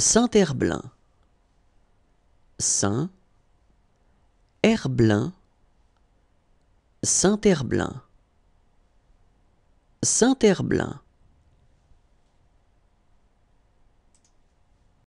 Saint-Herblain. Saint Herblain. Saint-Herblain. herblain saint Herblin